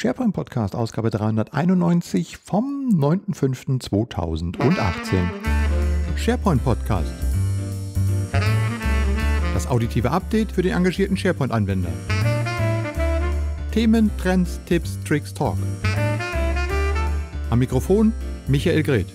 SharePoint Podcast, Ausgabe 391 vom 9.05.2018. SharePoint Podcast. Das auditive Update für den engagierten SharePoint-Anwender. Themen, Trends, Tipps, Tricks, Talk. Am Mikrofon Michael Greth.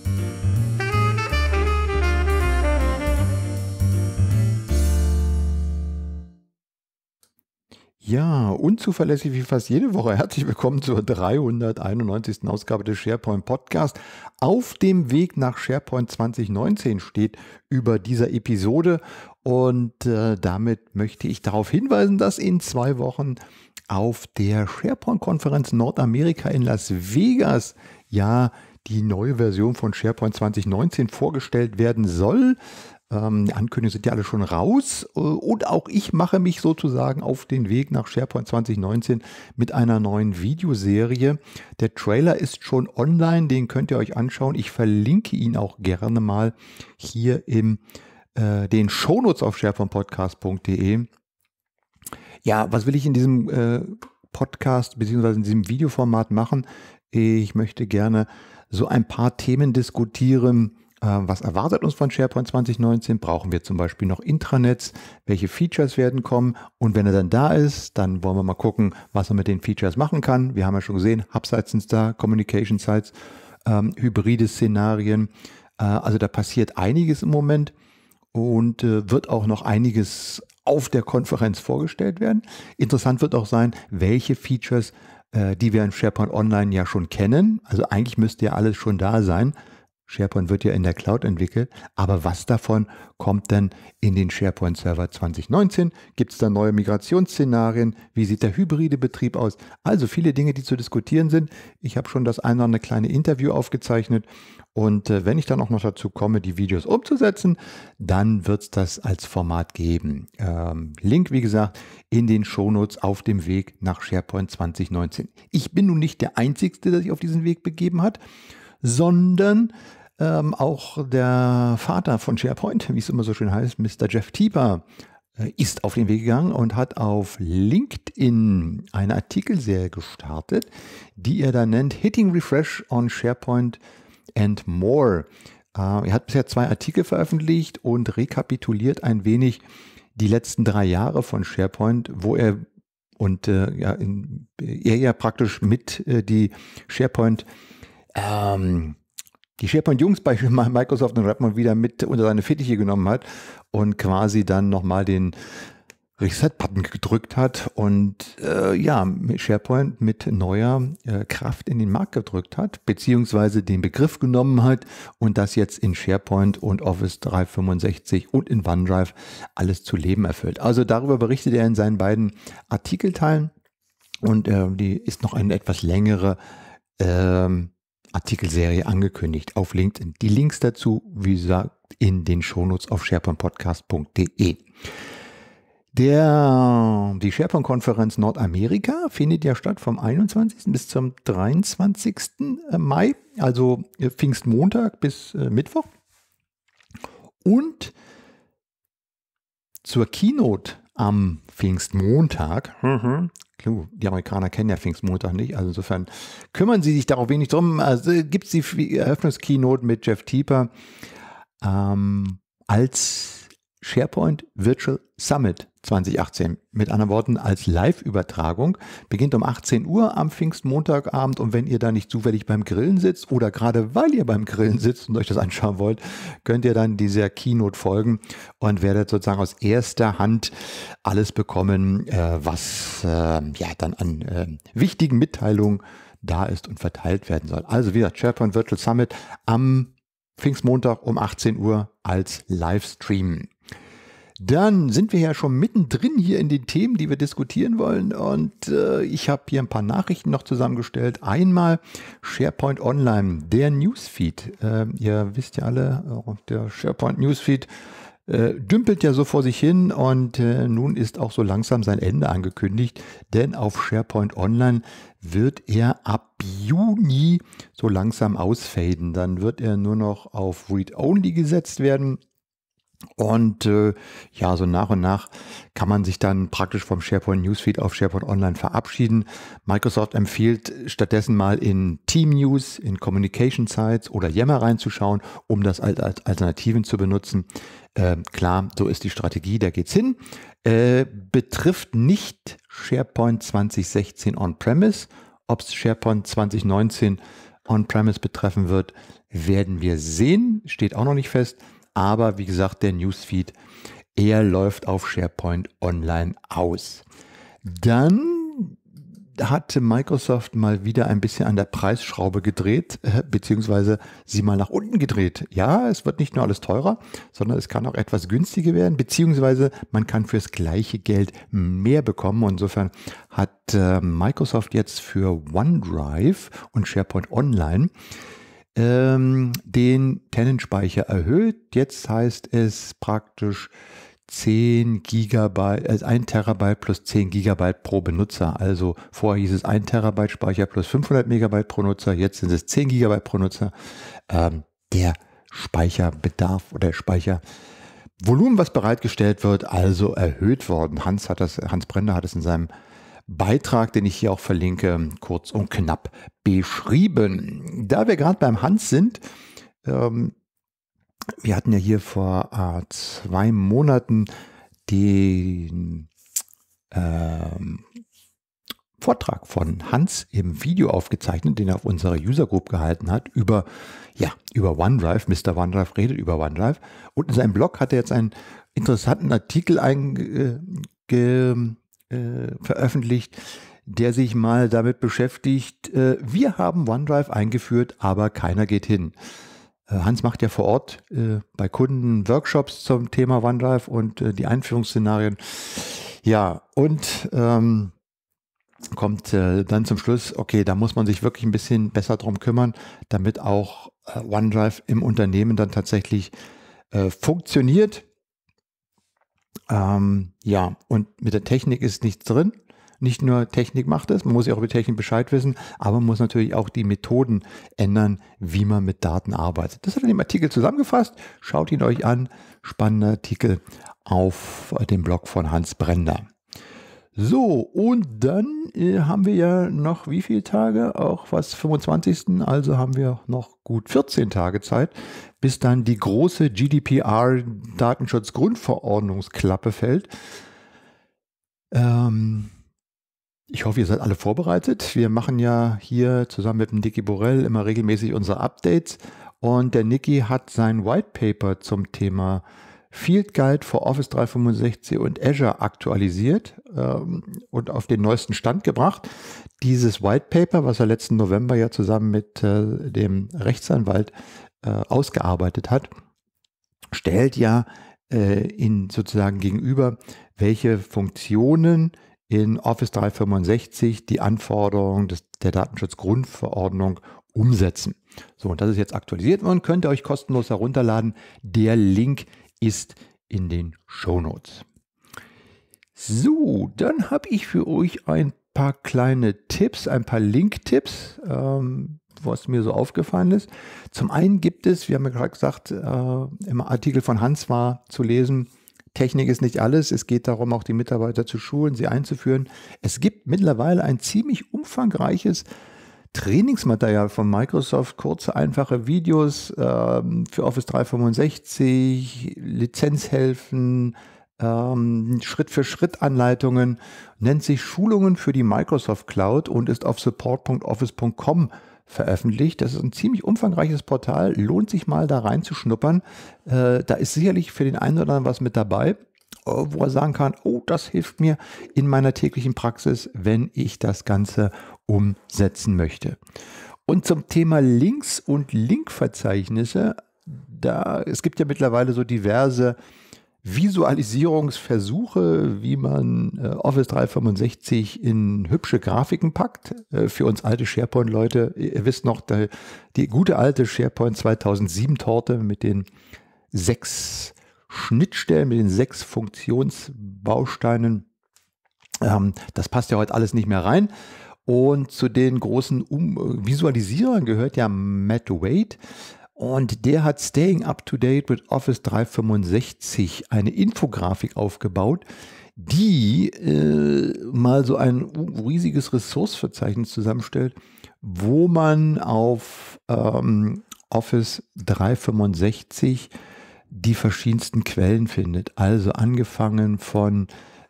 Ja, unzuverlässig wie fast jede Woche. Herzlich willkommen zur 391. Ausgabe des SharePoint Podcast. Auf dem Weg nach SharePoint 2019 steht über dieser Episode und äh, damit möchte ich darauf hinweisen, dass in zwei Wochen auf der SharePoint-Konferenz Nordamerika in Las Vegas ja die neue Version von SharePoint 2019 vorgestellt werden soll. Ähm, die Ankündigungen sind ja alle schon raus. Äh, und auch ich mache mich sozusagen auf den Weg nach SharePoint 2019 mit einer neuen Videoserie. Der Trailer ist schon online, den könnt ihr euch anschauen. Ich verlinke ihn auch gerne mal hier in äh, den Shownotes auf sharepointpodcast.de. Ja, was will ich in diesem äh, Podcast bzw. in diesem Videoformat machen? Ich möchte gerne so ein paar Themen diskutieren, äh, was erwartet uns von SharePoint 2019? Brauchen wir zum Beispiel noch Intranets? Welche Features werden kommen? Und wenn er dann da ist, dann wollen wir mal gucken, was man mit den Features machen kann. Wir haben ja schon gesehen, Hubsites sind da, Communication Sites, ähm, hybride Szenarien. Äh, also da passiert einiges im Moment und äh, wird auch noch einiges auf der Konferenz vorgestellt werden. Interessant wird auch sein, welche Features, äh, die wir in SharePoint Online ja schon kennen, also eigentlich müsste ja alles schon da sein, SharePoint wird ja in der Cloud entwickelt, aber was davon kommt denn in den SharePoint Server 2019? Gibt es da neue Migrationsszenarien? Wie sieht der hybride Betrieb aus? Also viele Dinge, die zu diskutieren sind. Ich habe schon das eine oder andere kleine Interview aufgezeichnet und äh, wenn ich dann auch noch dazu komme, die Videos umzusetzen, dann wird es das als Format geben. Ähm, Link, wie gesagt, in den Shownotes auf dem Weg nach SharePoint 2019. Ich bin nun nicht der Einzige, der sich auf diesen Weg begeben hat sondern ähm, auch der Vater von SharePoint, wie es immer so schön heißt, Mr. Jeff Tieper, äh, ist auf den Weg gegangen und hat auf LinkedIn eine Artikelserie gestartet, die er da nennt Hitting Refresh on SharePoint and More. Äh, er hat bisher zwei Artikel veröffentlicht und rekapituliert ein wenig die letzten drei Jahre von SharePoint, wo er und äh, ja, in, er ja praktisch mit äh, die SharePoint ähm, die SharePoint-Jungs bei Microsoft und Redmond wieder mit unter seine Fittiche genommen hat und quasi dann nochmal den Reset-Button gedrückt hat und äh, ja, SharePoint mit neuer äh, Kraft in den Markt gedrückt hat, beziehungsweise den Begriff genommen hat und das jetzt in SharePoint und Office 365 und in OneDrive alles zu Leben erfüllt. Also darüber berichtet er in seinen beiden Artikelteilen und äh, die ist noch eine etwas längere ähm, Artikelserie angekündigt auf LinkedIn. Die Links dazu, wie gesagt, in den Shownotes auf sharepointpodcast.de. Der, die SharePoint-Konferenz Nordamerika findet ja statt vom 21. bis zum 23. Äh, Mai, also äh, Pfingstmontag bis äh, Mittwoch. Und zur Keynote am Pfingstmontag mhm die Amerikaner kennen ja Pfingstmontag nicht, also insofern kümmern sie sich darauf wenig drum. Also äh, gibt es die Eröffnungskeynote mit Jeff Tieper ähm, als SharePoint Virtual Summit 2018. Mit anderen Worten, als Live-Übertragung beginnt um 18 Uhr am Pfingstmontagabend und wenn ihr da nicht zufällig beim Grillen sitzt oder gerade weil ihr beim Grillen sitzt und euch das anschauen wollt, könnt ihr dann dieser Keynote folgen und werdet sozusagen aus erster Hand alles bekommen, äh, was äh, ja dann an äh, wichtigen Mitteilungen da ist und verteilt werden soll. Also wieder SharePoint Virtual Summit am Pfingstmontag um 18 Uhr als Livestream. Dann sind wir ja schon mittendrin hier in den Themen, die wir diskutieren wollen. Und äh, ich habe hier ein paar Nachrichten noch zusammengestellt. Einmal SharePoint Online, der Newsfeed. Äh, ihr wisst ja alle, äh, der SharePoint Newsfeed äh, dümpelt ja so vor sich hin und äh, nun ist auch so langsam sein Ende angekündigt, denn auf SharePoint Online wird er ab Juni so langsam ausfaden. Dann wird er nur noch auf Read-Only gesetzt werden und äh, ja, so nach und nach kann man sich dann praktisch vom SharePoint Newsfeed auf SharePoint Online verabschieden. Microsoft empfiehlt stattdessen mal in Team News, in Communication Sites oder Yammer reinzuschauen, um das als Alternativen zu benutzen. Äh, klar, so ist die Strategie, da geht's hin. Äh, betrifft nicht SharePoint 2016 On-Premise. Ob es SharePoint 2019 On-Premise betreffen wird, werden wir sehen. Steht auch noch nicht fest aber wie gesagt, der Newsfeed, er läuft auf SharePoint Online aus. Dann hatte Microsoft mal wieder ein bisschen an der Preisschraube gedreht, äh, beziehungsweise sie mal nach unten gedreht. Ja, es wird nicht nur alles teurer, sondern es kann auch etwas günstiger werden, beziehungsweise man kann fürs gleiche Geld mehr bekommen. Insofern hat äh, Microsoft jetzt für OneDrive und SharePoint Online ähm, den Tenant-Speicher erhöht. Jetzt heißt es praktisch 10 Gigabyte, also 1 Terabyte plus 10 Gigabyte pro Benutzer. Also vorher hieß es 1 Terabyte Speicher plus 500 Megabyte pro Nutzer, jetzt sind es 10 Gigabyte pro Nutzer. Ähm, der Speicherbedarf oder Speichervolumen, was bereitgestellt wird, also erhöht worden. Hans hat das, Hans Brender hat es in seinem Beitrag, den ich hier auch verlinke, kurz und knapp beschrieben. Da wir gerade beim Hans sind, ähm, wir hatten ja hier vor äh, zwei Monaten den ähm, Vortrag von Hans im Video aufgezeichnet, den er auf unserer User Group gehalten hat, über, ja, über OneDrive. Mr. OneDrive redet über OneDrive. Und in seinem Blog hat er jetzt einen interessanten Artikel einge äh, äh, veröffentlicht, der sich mal damit beschäftigt, äh, wir haben OneDrive eingeführt, aber keiner geht hin. Äh, Hans macht ja vor Ort äh, bei Kunden Workshops zum Thema OneDrive und äh, die Einführungsszenarien. Ja, und ähm, kommt äh, dann zum Schluss, okay, da muss man sich wirklich ein bisschen besser drum kümmern, damit auch äh, OneDrive im Unternehmen dann tatsächlich äh, funktioniert. Ähm, ja, und mit der Technik ist nichts drin. Nicht nur Technik macht es, man muss ja auch über Technik Bescheid wissen, aber man muss natürlich auch die Methoden ändern, wie man mit Daten arbeitet. Das hat er in dem Artikel zusammengefasst. Schaut ihn euch an. Spannender Artikel auf dem Blog von Hans Brender. So, und dann äh, haben wir ja noch wie viele Tage? Auch was 25. Also haben wir noch gut 14 Tage Zeit, bis dann die große gdpr datenschutz grundverordnungsklappe fällt. Ähm, ich hoffe, ihr seid alle vorbereitet. Wir machen ja hier zusammen mit dem Dicky Borell immer regelmäßig unsere Updates. Und der Nicky hat sein White Paper zum Thema Field Guide for Office 365 und Azure aktualisiert ähm, und auf den neuesten Stand gebracht. Dieses White Paper, was er letzten November ja zusammen mit äh, dem Rechtsanwalt äh, ausgearbeitet hat, stellt ja äh, in sozusagen gegenüber, welche Funktionen in Office 365 die Anforderungen des, der Datenschutzgrundverordnung umsetzen. So, und das ist jetzt aktualisiert worden, könnt ihr euch kostenlos herunterladen. Der Link ist ist in den Shownotes. So, dann habe ich für euch ein paar kleine Tipps, ein paar Link-Tipps, ähm, was mir so aufgefallen ist. Zum einen gibt es, wir haben ja gerade gesagt, äh, im Artikel von Hans war zu lesen, Technik ist nicht alles. Es geht darum, auch die Mitarbeiter zu schulen, sie einzuführen. Es gibt mittlerweile ein ziemlich umfangreiches Trainingsmaterial von Microsoft, kurze, einfache Videos ähm, für Office 365, Lizenzhelfen, ähm, Schritt-für-Schritt-Anleitungen, nennt sich Schulungen für die Microsoft Cloud und ist auf support.office.com veröffentlicht. Das ist ein ziemlich umfangreiches Portal, lohnt sich mal da reinzuschnuppern. Äh, da ist sicherlich für den einen oder anderen was mit dabei. Äh, wo er sagen kann, oh, das hilft mir in meiner täglichen Praxis, wenn ich das Ganze umsetzen möchte. Und zum Thema Links und Linkverzeichnisse, da es gibt ja mittlerweile so diverse Visualisierungsversuche, wie man äh, Office 365 in hübsche Grafiken packt. Äh, für uns alte SharePoint-Leute, ihr wisst noch, die, die gute alte SharePoint 2007-Torte mit den sechs Schnittstellen, mit den sechs Funktionsbausteinen. Ähm, das passt ja heute alles nicht mehr rein. Und zu den großen um äh, Visualisierern gehört ja Matt Wade. Und der hat Staying Up to Date with Office 365 eine Infografik aufgebaut, die äh, mal so ein riesiges Ressourceverzeichnis zusammenstellt, wo man auf ähm, Office 365 die verschiedensten Quellen findet. Also angefangen von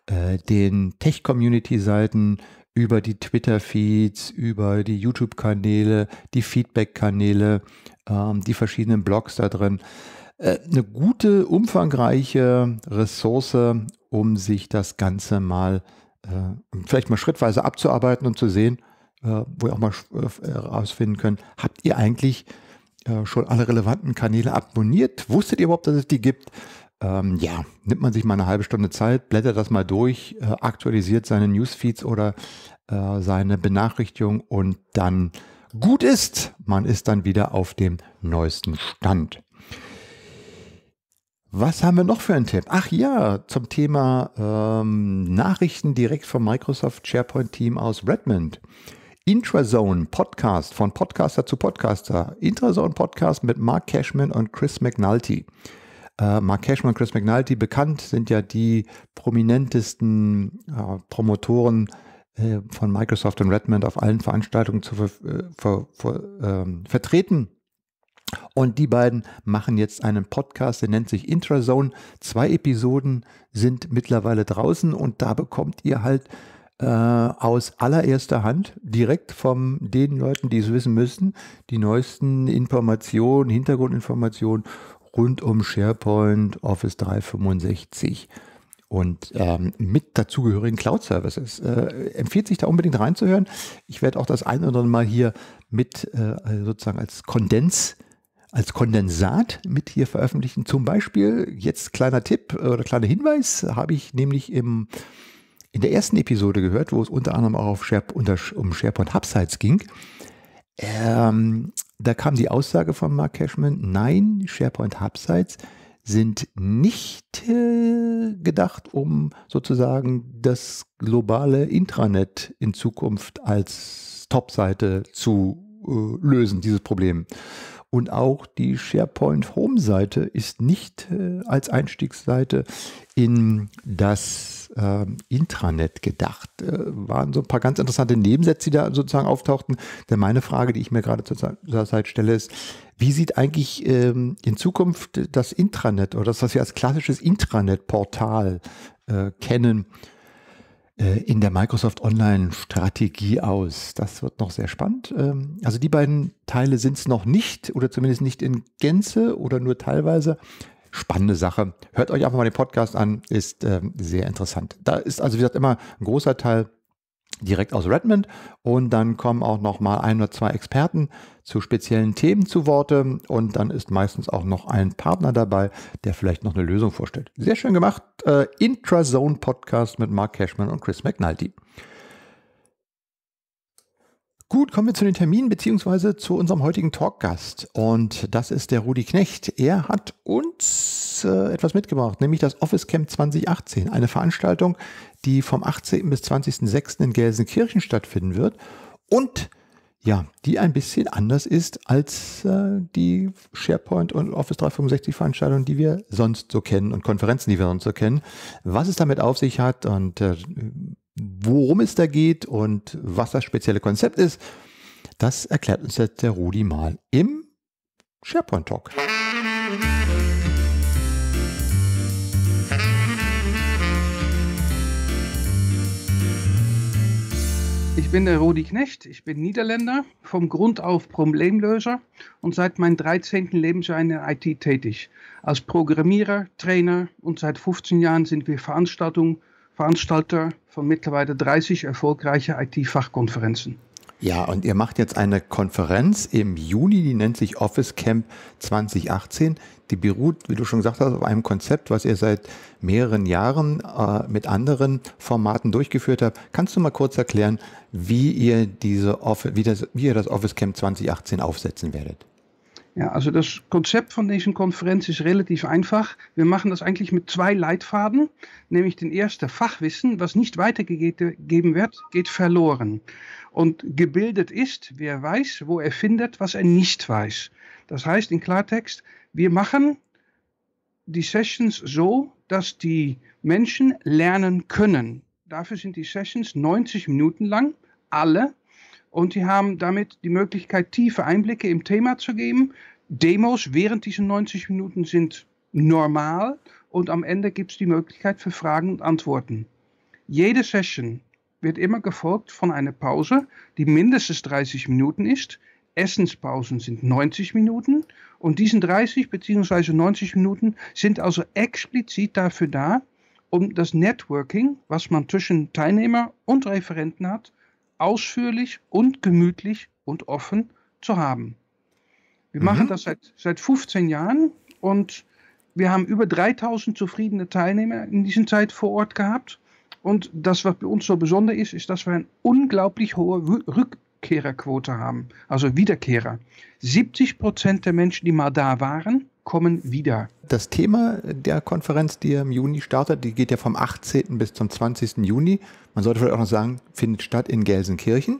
äh, den Tech-Community-Seiten über die Twitter-Feeds, über die YouTube-Kanäle, die Feedback-Kanäle, ähm, die verschiedenen Blogs da drin. Äh, eine gute, umfangreiche Ressource, um sich das Ganze mal äh, vielleicht mal schrittweise abzuarbeiten und zu sehen, äh, wo ihr auch mal herausfinden äh, äh, könnt, habt ihr eigentlich äh, schon alle relevanten Kanäle abonniert? Wusstet ihr überhaupt, dass es die gibt? Ähm, ja, nimmt man sich mal eine halbe Stunde Zeit, blättert das mal durch, äh, aktualisiert seine Newsfeeds oder äh, seine Benachrichtigung und dann gut ist, man ist dann wieder auf dem neuesten Stand. Was haben wir noch für einen Tipp? Ach ja, zum Thema ähm, Nachrichten direkt vom Microsoft SharePoint Team aus Redmond. Intrazone Podcast von Podcaster zu Podcaster. Intrazone Podcast mit Mark Cashman und Chris McNulty. Äh, Mark Cashman und Chris McNulty bekannt sind ja die prominentesten äh, Promotoren äh, von Microsoft und Redmond auf allen Veranstaltungen zu ver äh, ver ver ähm, vertreten. Und die beiden machen jetzt einen Podcast, der nennt sich Intrazone. Zwei Episoden sind mittlerweile draußen und da bekommt ihr halt äh, aus allererster Hand, direkt von den Leuten, die es wissen müssen, die neuesten Informationen, Hintergrundinformationen rund um SharePoint, Office 365 und ähm, mit dazugehörigen Cloud-Services. Äh, empfiehlt sich da unbedingt reinzuhören. Ich werde auch das ein oder andere Mal hier mit äh, sozusagen als Kondens, als Kondensat mit hier veröffentlichen. Zum Beispiel, jetzt kleiner Tipp oder kleiner Hinweis, habe ich nämlich im in der ersten Episode gehört, wo es unter anderem auch um SharePoint Hubsites ging. Ähm, da kam die Aussage von Mark Cashman, nein, SharePoint Hubsites sind nicht äh, gedacht, um sozusagen das globale Intranet in Zukunft als Top-Seite zu äh, lösen, dieses Problem. Und auch die SharePoint Home-Seite ist nicht äh, als Einstiegsseite in das ähm, Intranet gedacht? Äh, waren so ein paar ganz interessante Nebensätze, die da sozusagen auftauchten. Denn meine Frage, die ich mir gerade zur, zur Zeit stelle, ist, wie sieht eigentlich ähm, in Zukunft das Intranet oder das, was wir als klassisches Intranet-Portal äh, kennen, äh, in der Microsoft Online-Strategie aus. Das wird noch sehr spannend. Ähm, also die beiden Teile sind es noch nicht oder zumindest nicht in Gänze oder nur teilweise spannende Sache. Hört euch einfach mal den Podcast an, ist äh, sehr interessant. Da ist also, wie gesagt, immer ein großer Teil direkt aus Redmond und dann kommen auch noch mal ein oder zwei Experten zu speziellen Themen zu Worte und dann ist meistens auch noch ein Partner dabei, der vielleicht noch eine Lösung vorstellt. Sehr schön gemacht, äh, Intrazone Podcast mit Mark Cashman und Chris McNulty. Gut, kommen wir zu den Terminen beziehungsweise zu unserem heutigen Talkgast. Und das ist der Rudi Knecht. Er hat uns äh, etwas mitgebracht, nämlich das Office Camp 2018, eine Veranstaltung, die vom 18. bis 20.06. in Gelsenkirchen stattfinden wird und ja, die ein bisschen anders ist als äh, die SharePoint und Office 365 Veranstaltungen, die wir sonst so kennen und Konferenzen, die wir sonst so kennen. Was es damit auf sich hat und äh, worum es da geht und was das spezielle Konzept ist, das erklärt uns jetzt der Rudi mal im SharePoint Talk. Ich bin der Rudi Knecht, ich bin Niederländer, vom Grund auf Problemlöser und seit meinem 13. Lebensjahr in der IT tätig. Als Programmierer, Trainer und seit 15 Jahren sind wir Veranstaltungen Veranstalter von mittlerweile 30 erfolgreichen IT-Fachkonferenzen. Ja, und ihr macht jetzt eine Konferenz im Juni, die nennt sich Office Camp 2018. Die beruht, wie du schon gesagt hast, auf einem Konzept, was ihr seit mehreren Jahren äh, mit anderen Formaten durchgeführt habt. Kannst du mal kurz erklären, wie ihr, diese Office, wie, das, wie ihr das Office Camp 2018 aufsetzen werdet? Ja, also das Konzept von Nation Konferenz ist relativ einfach. Wir machen das eigentlich mit zwei Leitfaden, nämlich den ersten Fachwissen, was nicht weitergegeben wird, geht verloren. Und gebildet ist, wer weiß, wo er findet, was er nicht weiß. Das heißt in Klartext, wir machen die Sessions so, dass die Menschen lernen können. Dafür sind die Sessions 90 Minuten lang, alle und die haben damit die Möglichkeit, tiefe Einblicke im Thema zu geben. Demos während diesen 90 Minuten sind normal und am Ende gibt es die Möglichkeit für Fragen und Antworten. Jede Session wird immer gefolgt von einer Pause, die mindestens 30 Minuten ist. Essenspausen sind 90 Minuten und diese 30 bzw. 90 Minuten sind also explizit dafür da, um das Networking, was man zwischen Teilnehmer und Referenten hat, ausführlich und gemütlich und offen zu haben. Wir mhm. machen das seit, seit 15 Jahren und wir haben über 3000 zufriedene Teilnehmer in dieser Zeit vor Ort gehabt. Und das, was bei uns so besonders ist, ist, dass wir eine unglaublich hohe Rückkehrerquote haben, also Wiederkehrer. 70 Prozent der Menschen, die mal da waren, kommen wieder. Das Thema der Konferenz, die im Juni startet, die geht ja vom 18. bis zum 20. Juni. Man sollte vielleicht auch noch sagen, findet statt in Gelsenkirchen.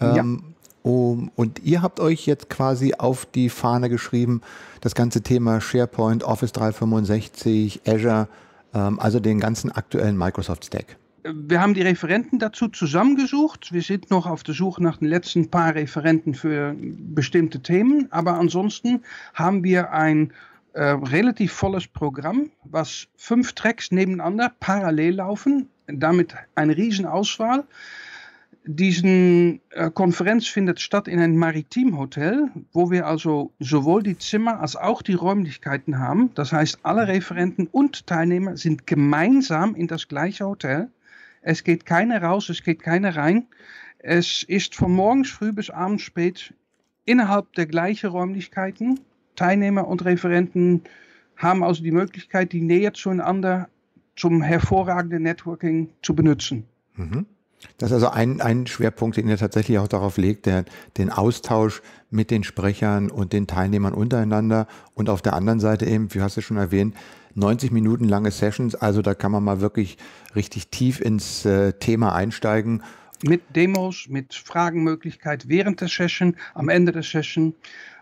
ja. Ähm, um, und ihr habt euch jetzt quasi auf die Fahne geschrieben, das ganze Thema SharePoint, Office 365, Azure, ähm, also den ganzen aktuellen Microsoft Stack wir haben die Referenten dazu zusammengesucht. Wir sind noch auf der Suche nach den letzten paar Referenten für bestimmte Themen. Aber ansonsten haben wir ein äh, relativ volles Programm, was fünf Tracks nebeneinander parallel laufen. Damit eine Riesenauswahl. Diese äh, Konferenz findet statt in einem Maritimhotel, wo wir also sowohl die Zimmer als auch die Räumlichkeiten haben. Das heißt, alle Referenten und Teilnehmer sind gemeinsam in das gleiche Hotel es geht keiner raus, es geht keiner rein. Es ist von morgens früh bis abends spät innerhalb der gleichen Räumlichkeiten. Teilnehmer und Referenten haben also die Möglichkeit, die Nähe zueinander zum hervorragenden Networking zu benutzen. Mhm. Das ist also ein, ein Schwerpunkt, den ihr tatsächlich auch darauf legt, der, den Austausch mit den Sprechern und den Teilnehmern untereinander und auf der anderen Seite eben, wie hast du schon erwähnt, 90 Minuten lange Sessions, also da kann man mal wirklich richtig tief ins äh, Thema einsteigen. Mit Demos, mit Fragenmöglichkeit während der Session, am Ende der Session.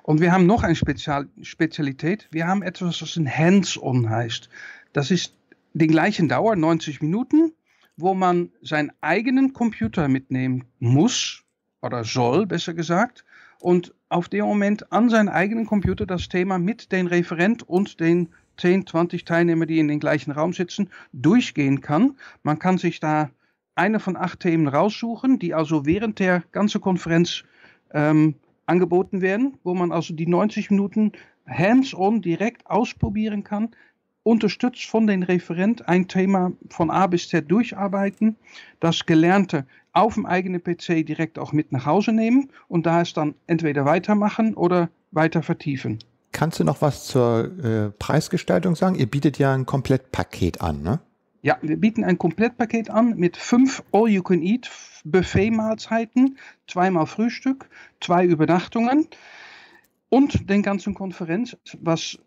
Und wir haben noch eine Spezial Spezialität. Wir haben etwas, was ein Hands-on heißt. Das ist den gleichen Dauer, 90 Minuten, wo man seinen eigenen Computer mitnehmen muss oder soll, besser gesagt, und auf dem Moment an seinen eigenen Computer das Thema mit den Referent und den 10, 20 Teilnehmer, die in den gleichen Raum sitzen, durchgehen kann. Man kann sich da eine von acht Themen raussuchen, die also während der ganzen Konferenz ähm, angeboten werden, wo man also die 90 Minuten hands-on direkt ausprobieren kann, unterstützt von den Referenten ein Thema von A bis Z durcharbeiten, das Gelernte auf dem eigenen PC direkt auch mit nach Hause nehmen und da es dann entweder weitermachen oder weiter vertiefen. Kannst du noch was zur äh, Preisgestaltung sagen? Ihr bietet ja ein Komplettpaket an, ne? Ja, wir bieten ein Komplettpaket an mit fünf All-You-Can-Eat Buffet-Mahlzeiten, zweimal Frühstück, zwei Übernachtungen und den ganzen Konferenz, was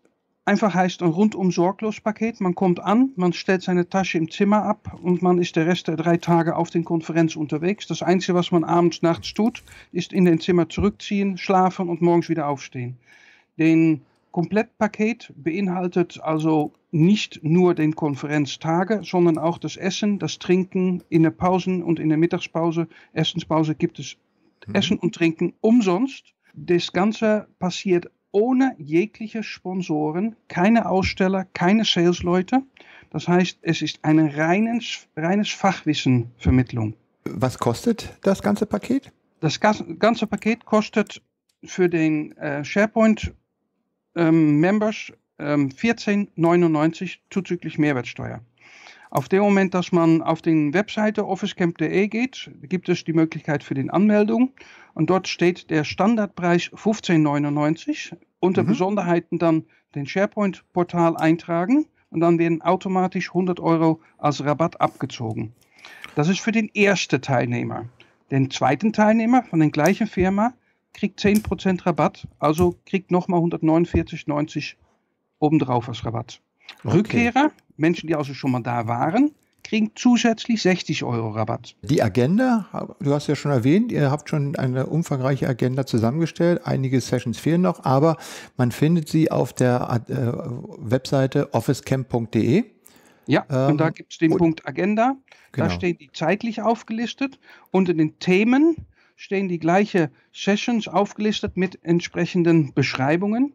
Einfach heißt ein rundum sorglos Paket. Man kommt an, man stellt seine Tasche im Zimmer ab und man ist der Rest der drei Tage auf den Konferenz unterwegs. Das Einzige, was man abends, nachts tut, ist in den Zimmer zurückziehen, schlafen und morgens wieder aufstehen. Den Komplettpaket beinhaltet also nicht nur den Konferenztage, sondern auch das Essen, das Trinken in der Pausen und in der Mittagspause. Essenspause gibt es mhm. Essen und Trinken umsonst. Das Ganze passiert ohne jegliche Sponsoren, keine Aussteller, keine Salesleute. Das heißt, es ist eine reines, reines Fachwissenvermittlung. Was kostet das ganze Paket? Das ganze Paket kostet für den äh, SharePoint ähm, Members ähm, 14,99 zuzüglich Mehrwertsteuer. Auf dem Moment, dass man auf den Webseite officecamp.de geht, gibt es die Möglichkeit für die Anmeldung. Und dort steht der Standardpreis 15,99. Unter mhm. Besonderheiten dann den SharePoint-Portal eintragen und dann werden automatisch 100 Euro als Rabatt abgezogen. Das ist für den ersten Teilnehmer. Den zweiten Teilnehmer von der gleichen Firma kriegt 10% Rabatt, also kriegt nochmal 149,90 obendrauf als Rabatt. Okay. Rückkehrer, Menschen, die also schon mal da waren, kriegen zusätzlich 60 Euro Rabatt. Die Agenda, du hast ja schon erwähnt, ihr habt schon eine umfangreiche Agenda zusammengestellt. Einige Sessions fehlen noch, aber man findet sie auf der äh, Webseite officecamp.de. Ja, ähm, und da ähm, gibt es den Punkt Agenda. Genau. Da stehen die zeitlich aufgelistet und in den Themen stehen die gleichen Sessions aufgelistet mit entsprechenden Beschreibungen.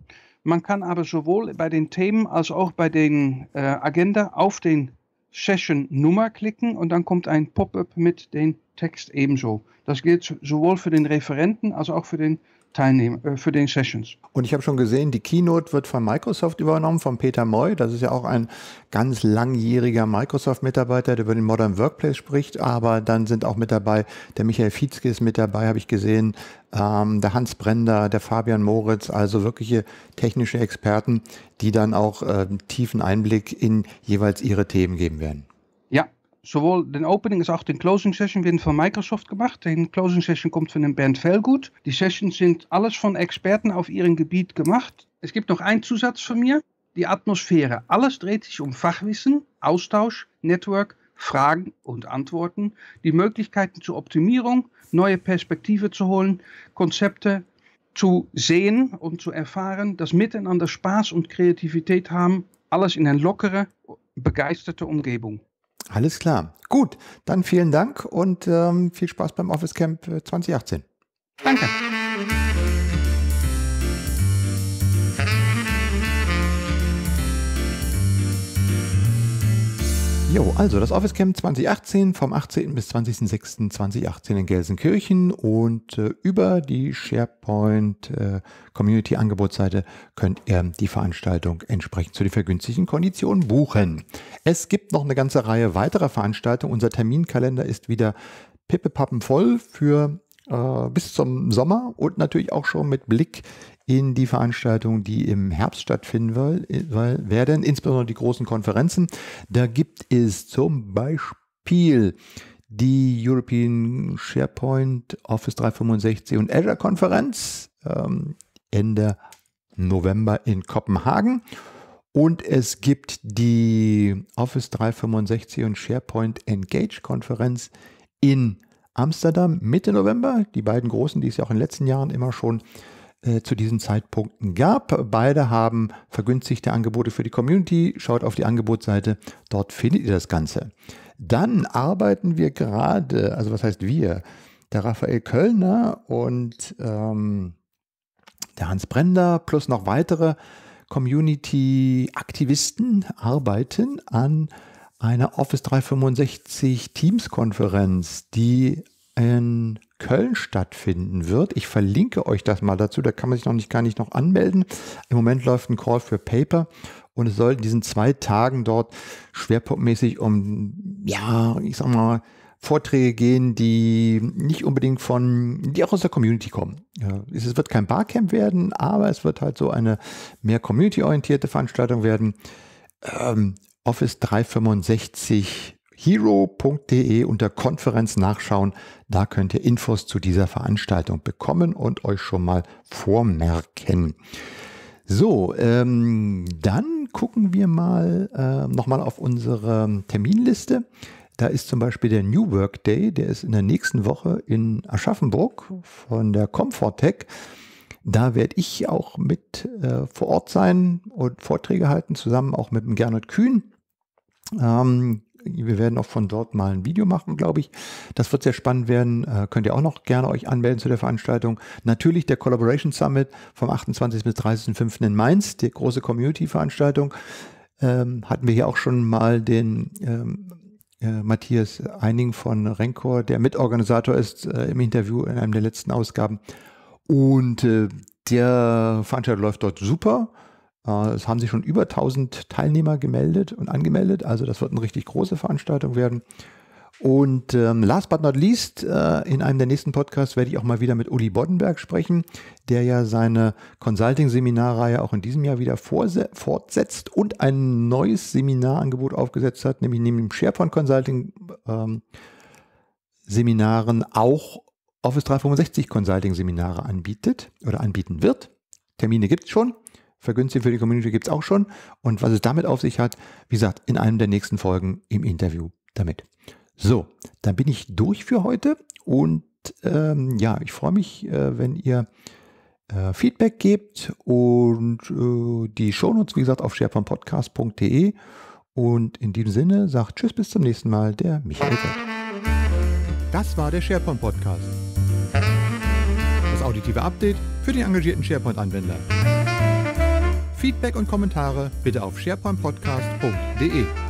Man kann aber sowohl bei den Themen als auch bei den äh, Agenda auf den Session Nummer klicken und dann kommt ein Pop-up mit dem Text ebenso. Das gilt sowohl für den Referenten als auch für den teilnehmen, äh, für den Sessions. Und ich habe schon gesehen, die Keynote wird von Microsoft übernommen, von Peter Moy. Das ist ja auch ein ganz langjähriger Microsoft-Mitarbeiter, der über den Modern Workplace spricht. Aber dann sind auch mit dabei, der Michael Fietzke ist mit dabei, habe ich gesehen, ähm, der Hans Brender, der Fabian Moritz, also wirkliche technische Experten, die dann auch äh, tiefen Einblick in jeweils ihre Themen geben werden sowohl den Opening als auch den Closing Session werden von Microsoft gemacht. Den Closing Session kommt von dem Bernd Fellgut. Die Sessions sind alles von Experten auf ihrem Gebiet gemacht. Es gibt noch einen Zusatz von mir, die Atmosphäre. Alles dreht sich um Fachwissen, Austausch, Network, Fragen und Antworten, die Möglichkeiten zur Optimierung, neue Perspektive zu holen, Konzepte zu sehen und zu erfahren, das Miteinander Spaß und Kreativität haben, alles in eine lockere, begeisterte Umgebung. Alles klar. Gut, dann vielen Dank und ähm, viel Spaß beim Office Camp 2018. Äh, Danke. Jo, also das Office Camp 2018 vom 18. bis 20.06.2018 in Gelsenkirchen und äh, über die SharePoint äh, Community Angebotsseite könnt ihr die Veranstaltung entsprechend zu den vergünstigten Konditionen buchen. Es gibt noch eine ganze Reihe weiterer Veranstaltungen. Unser Terminkalender ist wieder pippepappenvoll für äh, bis zum Sommer und natürlich auch schon mit Blick in die Veranstaltung, die im Herbst stattfinden äh, werden, insbesondere die großen Konferenzen. Da gibt es zum Beispiel die European SharePoint Office 365 und Azure Konferenz ähm, Ende November in Kopenhagen. Und es gibt die Office 365 und SharePoint Engage Konferenz in Amsterdam Mitte November. Die beiden großen, die es ja auch in den letzten Jahren immer schon äh, äh, zu diesen Zeitpunkten gab. Beide haben vergünstigte Angebote für die Community. Schaut auf die Angebotsseite, dort findet ihr das Ganze. Dann arbeiten wir gerade, also was heißt wir? Der Raphael Kölner und ähm, der Hans Brender plus noch weitere Community-Aktivisten arbeiten an einer Office 365 Teams-Konferenz, die in Köln stattfinden wird. Ich verlinke euch das mal dazu, da kann man sich noch nicht gar nicht noch anmelden. Im Moment läuft ein Call für Paper und es soll in diesen zwei Tagen dort schwerpunktmäßig um, ja, ich sag mal, Vorträge gehen, die nicht unbedingt von, die auch aus der Community kommen. Ja, es wird kein Barcamp werden, aber es wird halt so eine mehr community-orientierte Veranstaltung werden. Ähm, Office 365 hero.de unter Konferenz nachschauen. Da könnt ihr Infos zu dieser Veranstaltung bekommen und euch schon mal vormerken. So, ähm, dann gucken wir mal äh, nochmal auf unsere Terminliste. Da ist zum Beispiel der New Work Day, der ist in der nächsten Woche in Aschaffenburg von der Comfortech. Da werde ich auch mit äh, vor Ort sein und Vorträge halten, zusammen auch mit dem Gernot Kühn. Ähm, wir werden auch von dort mal ein Video machen, glaube ich. Das wird sehr spannend werden. Äh, könnt ihr auch noch gerne euch anmelden zu der Veranstaltung. Natürlich der Collaboration Summit vom 28. bis 30.05. in Mainz, die große Community-Veranstaltung. Ähm, hatten wir hier auch schon mal den ähm, äh, Matthias Eining von Renkor, der Mitorganisator ist, äh, im Interview in einem der letzten Ausgaben. Und äh, der Veranstaltung läuft dort super. Äh, es haben sich schon über 1000 Teilnehmer gemeldet und angemeldet. Also das wird eine richtig große Veranstaltung werden. Und ähm, last but not least, äh, in einem der nächsten Podcasts werde ich auch mal wieder mit Uli Boddenberg sprechen, der ja seine Consulting-Seminarreihe auch in diesem Jahr wieder fortsetzt und ein neues Seminarangebot aufgesetzt hat, nämlich neben dem SharePoint Consulting ähm, Seminaren auch Office 365 Consulting Seminare anbietet oder anbieten wird. Termine gibt es schon. Vergünstigt für die Community gibt es auch schon. Und was es damit auf sich hat, wie gesagt, in einem der nächsten Folgen im Interview damit. So, dann bin ich durch für heute und ähm, ja, ich freue mich, äh, wenn ihr äh, Feedback gebt und äh, die Shownotes, wie gesagt, auf sharepunpodcast.de. Und in diesem Sinne sagt Tschüss, bis zum nächsten Mal, der Michael Feld. Das war der SharePoint Podcast. Das auditive Update für den engagierten SharePoint-Anwender. Feedback und Kommentare bitte auf sharepointpodcast.de.